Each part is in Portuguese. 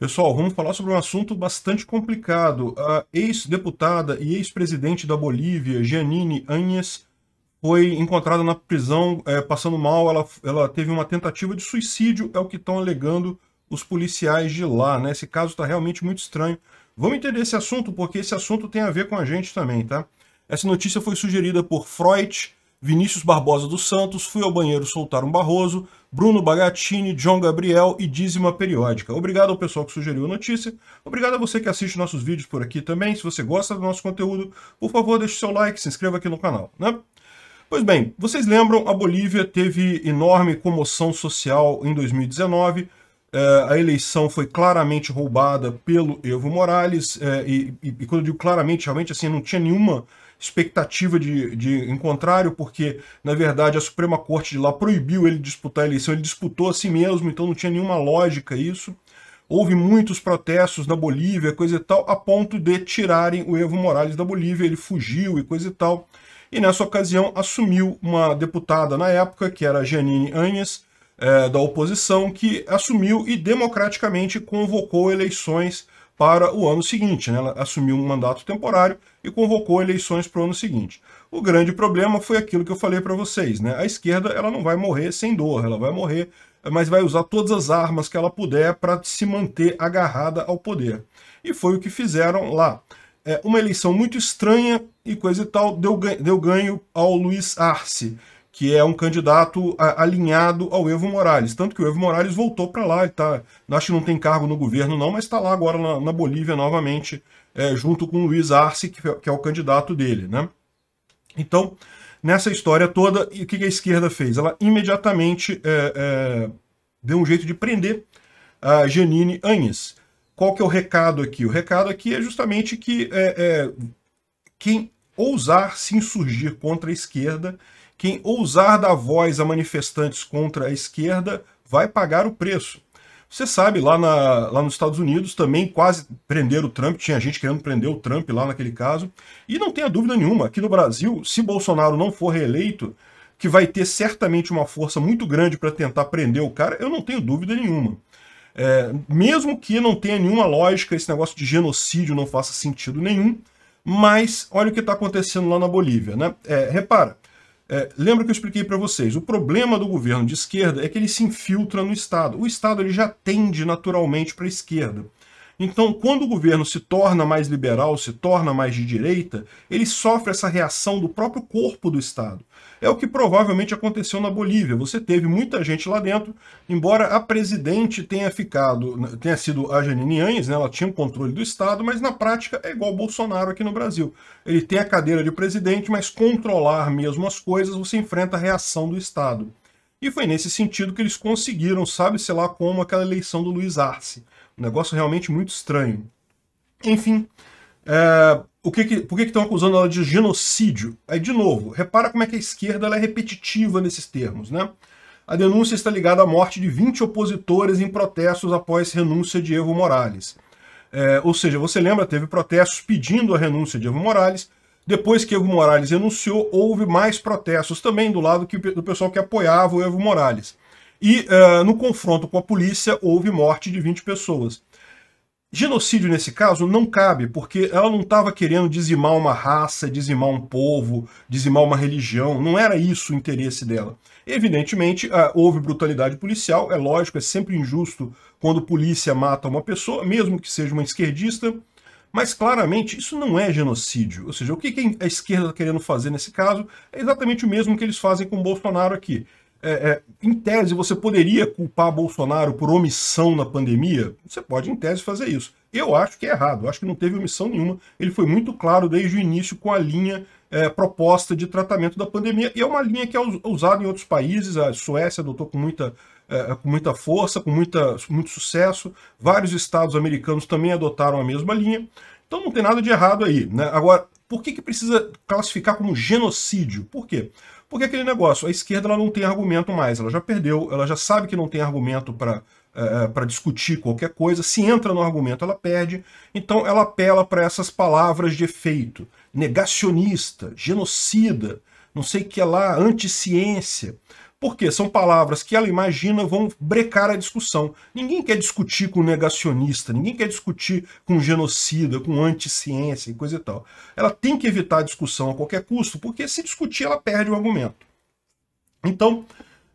Pessoal, vamos falar sobre um assunto bastante complicado. A ex-deputada e ex-presidente da Bolívia, Giannine Áñez, foi encontrada na prisão é, passando mal. Ela, ela teve uma tentativa de suicídio, é o que estão alegando os policiais de lá. Né? Esse caso está realmente muito estranho. Vamos entender esse assunto, porque esse assunto tem a ver com a gente também, tá? Essa notícia foi sugerida por Freud, Vinícius Barbosa dos Santos, Fui ao Banheiro Soltar um Barroso, Bruno Bagatini, John Gabriel e Dízima Periódica. Obrigado ao pessoal que sugeriu a notícia. Obrigado a você que assiste nossos vídeos por aqui também. Se você gosta do nosso conteúdo, por favor, deixe seu like, se inscreva aqui no canal, né? Pois bem, vocês lembram, a Bolívia teve enorme comoção social em 2019. É, a eleição foi claramente roubada pelo Evo Morales. É, e, e, e quando eu digo claramente, realmente, assim, não tinha nenhuma expectativa de, de encontrário, porque, na verdade, a Suprema Corte de lá proibiu ele disputar a eleição, ele disputou a si mesmo, então não tinha nenhuma lógica isso. Houve muitos protestos na Bolívia, coisa e tal, a ponto de tirarem o Evo Morales da Bolívia, ele fugiu e coisa e tal. E nessa ocasião assumiu uma deputada na época, que era Janine Anhas, é, da oposição, que assumiu e democraticamente convocou eleições para o ano seguinte. Né? Ela assumiu um mandato temporário e convocou eleições para o ano seguinte. O grande problema foi aquilo que eu falei para vocês. Né? A esquerda ela não vai morrer sem dor, ela vai morrer, mas vai usar todas as armas que ela puder para se manter agarrada ao poder. E foi o que fizeram lá. É uma eleição muito estranha e coisa e tal deu, ganho, deu ganho ao Luiz Arce, que é um candidato a, alinhado ao Evo Morales. Tanto que o Evo Morales voltou para lá, ele tá, acho que não tem cargo no governo não, mas está lá agora na, na Bolívia novamente, é, junto com o Luiz Arce, que, é, que, é o candidato dele. Né? Então, nessa história toda, o que a esquerda fez? Ela imediatamente é, é, deu um jeito de prender a Janine Anhes. Qual que é o recado aqui? O recado aqui é justamente que é, é, quem ousar se insurgir contra a esquerda quem ousar dar voz a manifestantes contra a esquerda vai pagar o preço. Você sabe, lá, na, lá nos Estados Unidos também quase prenderam o Trump, tinha gente querendo prender o Trump lá naquele caso. E não tenha dúvida nenhuma, aqui no Brasil, se Bolsonaro não for reeleito, que vai ter certamente uma força muito grande para tentar prender o cara, eu não tenho dúvida nenhuma. É, mesmo que não tenha nenhuma lógica, esse negócio de genocídio não faça sentido nenhum, mas olha o que está acontecendo lá na Bolívia. Né? É, repara, é, lembra que eu expliquei para vocês, o problema do governo de esquerda é que ele se infiltra no Estado. O Estado ele já tende naturalmente para a esquerda. Então, quando o governo se torna mais liberal, se torna mais de direita, ele sofre essa reação do próprio corpo do Estado. É o que provavelmente aconteceu na Bolívia. Você teve muita gente lá dentro, embora a presidente tenha ficado, tenha sido a Janine Anhes, né? ela tinha o controle do Estado, mas na prática é igual Bolsonaro aqui no Brasil. Ele tem a cadeira de presidente, mas controlar mesmo as coisas, você enfrenta a reação do Estado. E foi nesse sentido que eles conseguiram, sabe-se lá como, aquela eleição do Luiz Arce. Um negócio realmente muito estranho. Enfim, é, o que que, por que estão acusando ela de genocídio? Aí, de novo, repara como é que a esquerda é repetitiva nesses termos, né? A denúncia está ligada à morte de 20 opositores em protestos após renúncia de Evo Morales. É, ou seja, você lembra, teve protestos pedindo a renúncia de Evo Morales, depois que Evo Morales renunciou, houve mais protestos também do lado que, do pessoal que apoiava o Evo Morales. E uh, no confronto com a polícia, houve morte de 20 pessoas. Genocídio, nesse caso, não cabe, porque ela não estava querendo dizimar uma raça, dizimar um povo, dizimar uma religião. Não era isso o interesse dela. Evidentemente, ah, houve brutalidade policial, é lógico, é sempre injusto quando polícia mata uma pessoa, mesmo que seja uma esquerdista, mas claramente isso não é genocídio. Ou seja, o que a esquerda está querendo fazer nesse caso é exatamente o mesmo que eles fazem com Bolsonaro aqui. É, é, em tese, você poderia culpar Bolsonaro por omissão na pandemia? Você pode, em tese, fazer isso. Eu acho que é errado, eu acho que não teve omissão nenhuma. Ele foi muito claro desde o início com a linha é, proposta de tratamento da pandemia, e é uma linha que é usada em outros países. A Suécia adotou com muita, é, com muita força, com muita, muito sucesso. Vários estados americanos também adotaram a mesma linha. Então não tem nada de errado aí. Né? Agora, por que, que precisa classificar como genocídio? Por quê? Porque aquele negócio, a esquerda ela não tem argumento mais, ela já perdeu, ela já sabe que não tem argumento para é, é para discutir qualquer coisa, se entra no argumento, ela perde. Então ela apela para essas palavras de efeito: negacionista, genocida, não sei o que lá, anticiência. Porque são palavras que ela imagina vão brecar a discussão. Ninguém quer discutir com negacionista, ninguém quer discutir com genocida, com anticiência e coisa e tal. Ela tem que evitar a discussão a qualquer custo, porque se discutir ela perde o argumento. Então,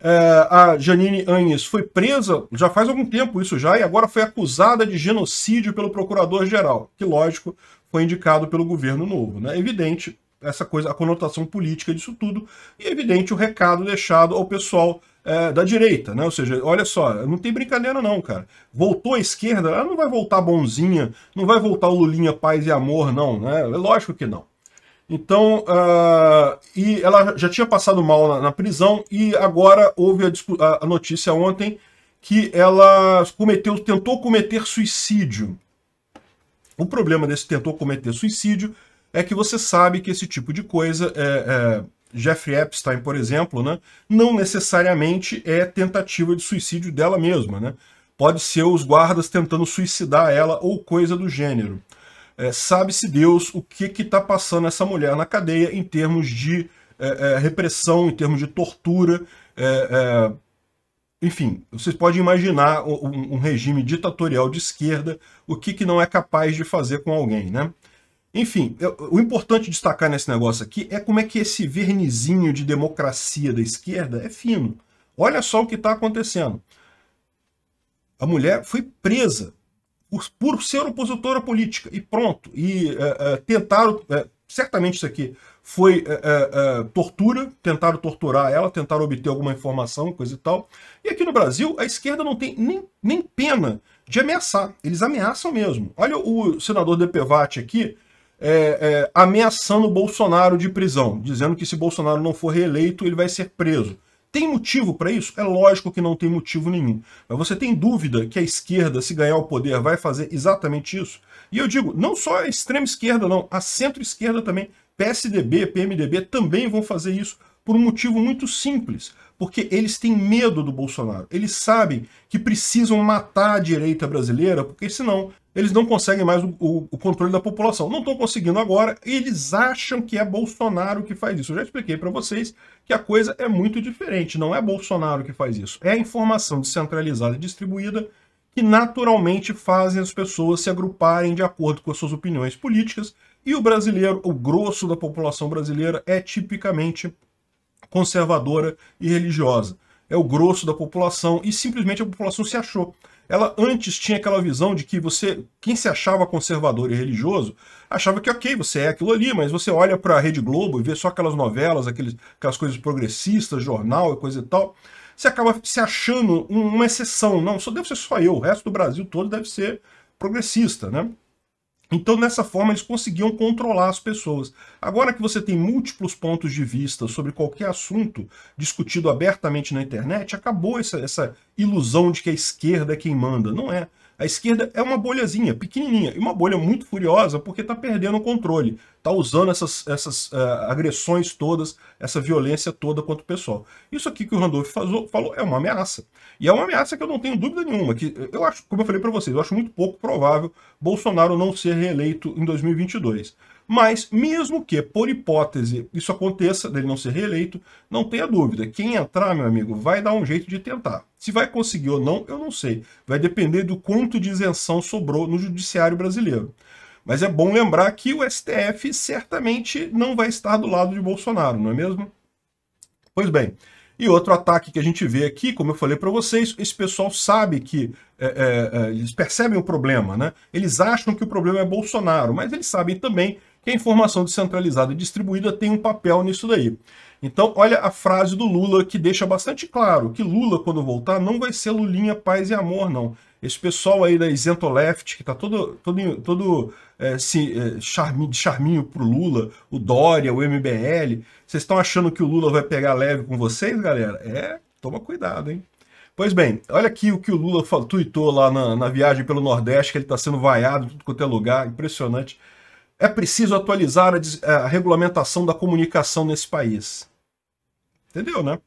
é, a Janine Anhes foi presa, já faz algum tempo isso já, e agora foi acusada de genocídio pelo procurador-geral, que, lógico, foi indicado pelo governo novo. Né? Evidente essa coisa, a conotação política disso tudo, e é evidente o recado deixado ao pessoal é, da direita, né? Ou seja, olha só, não tem brincadeira não, cara. Voltou à esquerda, ela não vai voltar bonzinha, não vai voltar o Lulinha paz e amor, não, né? É lógico que não. Então, uh, e ela já tinha passado mal na, na prisão e agora houve a, a, notícia ontem que ela cometeu, tentou cometer suicídio. O problema desse tentou cometer suicídio é que você sabe que esse tipo de coisa, é, é, Jeffrey Epstein, por exemplo, né, não necessariamente é tentativa de suicídio dela mesma. Né? Pode ser os guardas tentando suicidar ela ou coisa do gênero. É, Sabe-se Deus o que está passando essa mulher na cadeia em termos de é, é, repressão, em termos de tortura. É, enfim, vocês podem imaginar um, um regime ditatorial de esquerda, o que, que não é capaz de fazer com alguém, né? Enfim, eu, o importante destacar nesse negócio aqui é como é que esse vernizinho de democracia da esquerda é fino. Olha só o que está acontecendo. A mulher foi presa por, por, ser opositora política e pronto. E é, é, tentaram, é, certamente isso aqui foi tortura, tentaram torturar ela, tentaram obter alguma informação, coisa e tal. E aqui no Brasil, a esquerda não tem nem, nem pena de ameaçar. Eles ameaçam mesmo. Olha o senador Depevati aqui, é, é, ameaçando o Bolsonaro de prisão, dizendo que se Bolsonaro não for reeleito, ele vai ser preso. Tem motivo para isso? É lógico que não tem motivo nenhum. Mas você tem dúvida que a esquerda, se ganhar o poder, vai fazer exatamente isso? E eu digo, não só a extrema esquerda, não, a centro-esquerda também, PSDB, PMDB também vão fazer isso por um motivo muito simples, porque eles têm medo do Bolsonaro. Eles sabem que precisam matar a direita brasileira, porque senão eles não conseguem mais o, o, o controle da população. Não estão conseguindo agora e eles acham que é Bolsonaro que faz isso. Eu já expliquei para vocês que a coisa é muito diferente. Não é Bolsonaro que faz isso. É a informação descentralizada e distribuída que naturalmente fazem as pessoas se agruparem de acordo com as suas opiniões políticas. E o brasileiro, o grosso da população brasileira, é tipicamente conservadora e religiosa. É o grosso da população e simplesmente a população se achou ela antes tinha aquela visão de que você, quem se achava conservador e religioso, achava que ok, você é aquilo ali, mas você olha para a Rede Globo e vê só aquelas novelas, aqueles, aquelas coisas progressistas, jornal e coisa e tal, você acaba se achando uma exceção. Não, só deve ser só eu, o resto do Brasil todo deve ser progressista, né? Então, nessa forma, eles conseguiam controlar as pessoas. Agora que você tem múltiplos pontos de vista sobre qualquer assunto discutido abertamente na internet, acabou essa, essa ilusão de que a esquerda é quem manda. Não é. A esquerda é uma bolhazinha, pequenininha, e uma bolha muito furiosa porque está perdendo o controle, está usando essas, essas uh, agressões todas, essa violência toda contra o pessoal. Isso aqui que o Randolph falou é uma ameaça. E é uma ameaça que eu não tenho dúvida nenhuma, que eh, eu acho, como eu falei para vocês, eu acho muito pouco provável Bolsonaro não ser reeleito em 2022. Mas, mesmo que, por hipótese, isso aconteça, dele não ser reeleito, não tenha dúvida. Quem entrar, meu amigo, vai dar um jeito de tentar. Se vai conseguir ou não, eu não sei. Vai depender do quanto de isenção sobrou no judiciário brasileiro. Mas é bom lembrar que o STF certamente não vai estar do lado de Bolsonaro, não é mesmo? Pois bem, e outro ataque que a gente vê aqui, como eu falei para vocês, esse pessoal sabe que é, é, é, eles percebem o problema, né? Eles acham que o problema é Bolsonaro, mas eles sabem também que a informação descentralizada e distribuída tem um papel nisso daí. Então, olha a frase do Lula que deixa bastante claro que Lula, quando voltar, não vai ser Lulinha paz e amor, não. Esse pessoal aí da Isento Left, que tá todo, todo, todo é, se, é, charminho, de charminho pro Lula, o Dória, o MBL, vocês estão achando que o Lula vai pegar leve com vocês, galera? É, toma cuidado, hein? Pois bem, olha aqui o que o Lula tuitou lá na, na viagem pelo Nordeste, que ele está sendo vaiado em tudo quanto é lugar, impressionante é preciso atualizar a, a regulamentação da comunicação nesse país. Entendeu, né?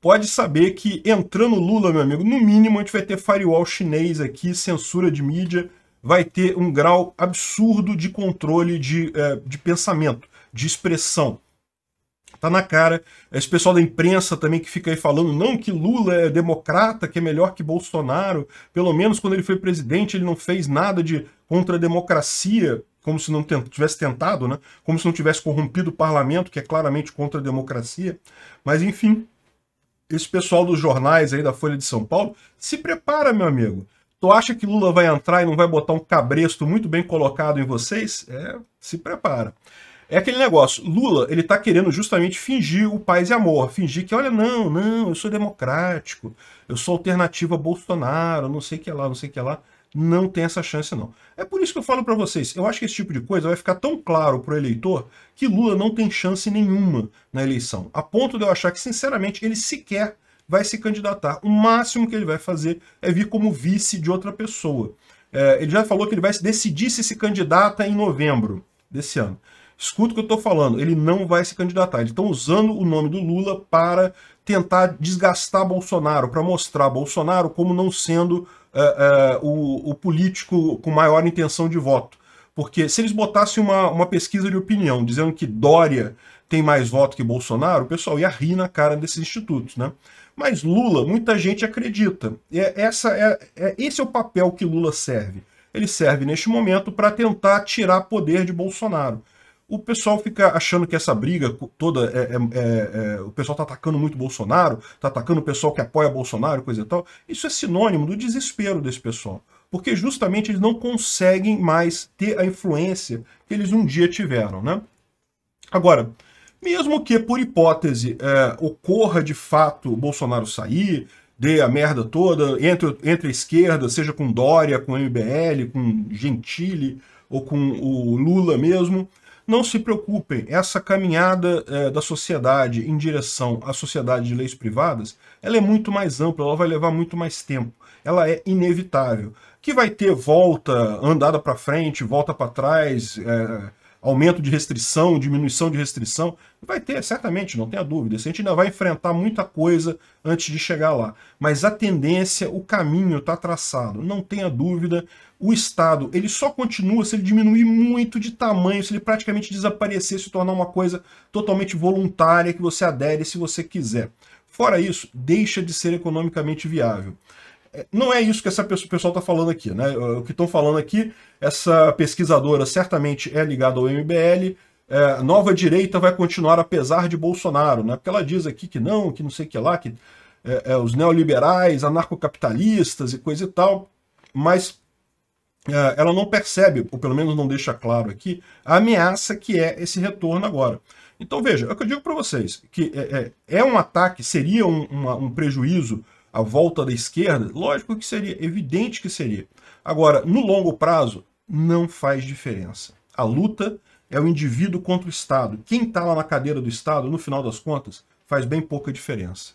Pode saber que entrando Lula, meu amigo, no mínimo a gente vai ter firewall chinês aqui, censura de mídia, vai ter um grau absurdo de controle de, é, de pensamento, de expressão. Tá na cara. Esse pessoal da imprensa também que fica aí falando, não, que Lula é democrata, que é melhor que Bolsonaro. Pelo menos quando ele foi presidente, ele não fez nada de contra a democracia como se não tivesse tentado, né? como se não tivesse corrompido o parlamento, que é claramente contra a democracia. Mas, enfim, esse pessoal dos jornais aí da Folha de São Paulo, se prepara, meu amigo. Tu acha que Lula vai entrar e não vai botar um cabresto muito bem colocado em vocês? É, se prepara. É aquele negócio, Lula, ele tá querendo justamente fingir o paz e amor, fingir que, olha, não, não, eu sou democrático, eu sou alternativa a Bolsonaro, não sei o que lá, não sei o que lá não tem essa chance não. É por isso que eu falo para vocês, eu acho que esse tipo de coisa vai ficar tão claro para o eleitor que Lula não tem chance nenhuma na eleição, a ponto de eu achar que, sinceramente, ele sequer vai se candidatar. O máximo que ele vai fazer é vir como vice de outra pessoa. É, ele já falou que ele vai decidir se se candidata em novembro desse ano. Escuta o que eu estou falando, ele não vai se candidatar. Eles estão usando o nome do Lula para tentar desgastar Bolsonaro, para mostrar Bolsonaro como não sendo é, é, o, o, político com maior intenção de voto. Porque se eles botassem uma, uma pesquisa de opinião dizendo que Dória tem mais voto que Bolsonaro, o pessoal ia rir na cara desses institutos, né? Mas Lula, muita gente acredita. É, essa é, é, esse é o papel que Lula serve. Ele serve neste momento para tentar tirar poder de Bolsonaro o pessoal fica achando que essa briga toda é, é, é, é, o pessoal tá atacando muito Bolsonaro, tá atacando o pessoal que apoia Bolsonaro, coisa e tal. Isso é sinônimo do desespero desse pessoal, porque justamente eles não conseguem mais ter a influência que eles um dia tiveram, né? Agora, mesmo que por hipótese é, ocorra de fato Bolsonaro sair, dê a merda toda, entre, entre a esquerda, seja com Dória, com MBL, com Gentile ou com o Lula mesmo, não se preocupem, essa caminhada é, da sociedade em direção à sociedade de leis privadas, ela é muito mais ampla, ela vai levar muito mais tempo, ela é inevitável. Que vai ter volta, andada para frente, volta para trás, é, aumento de restrição, diminuição de restrição. Vai ter, certamente, não tenha dúvida. A gente ainda vai enfrentar muita coisa antes de chegar lá. Mas a tendência, o caminho está traçado. Não tenha dúvida. O Estado, ele só continua se ele diminuir muito de tamanho, se ele praticamente desaparecer, se tornar uma coisa totalmente voluntária, que você adere se você quiser. Fora isso, deixa de ser economicamente viável. É, não é isso que essa pessoa, o pessoal está falando aqui, né? O que estão falando aqui, essa pesquisadora certamente é ligada ao MBL, é, nova direita vai continuar apesar de Bolsonaro, né? Porque ela diz aqui que não, que não sei o que lá, que é, é, os neoliberais, anarcocapitalistas e coisa e tal, mas é, ela não percebe, ou pelo menos não deixa claro aqui, a ameaça que é esse retorno agora. Então veja, é o que eu digo para vocês, que é, é, um ataque, seria um, uma, um prejuízo a volta da esquerda, lógico que seria, evidente que seria. Agora, no longo prazo, não faz diferença. A luta é o indivíduo contra o Estado. Quem está lá na cadeira do Estado, no final das contas, faz bem pouca diferença.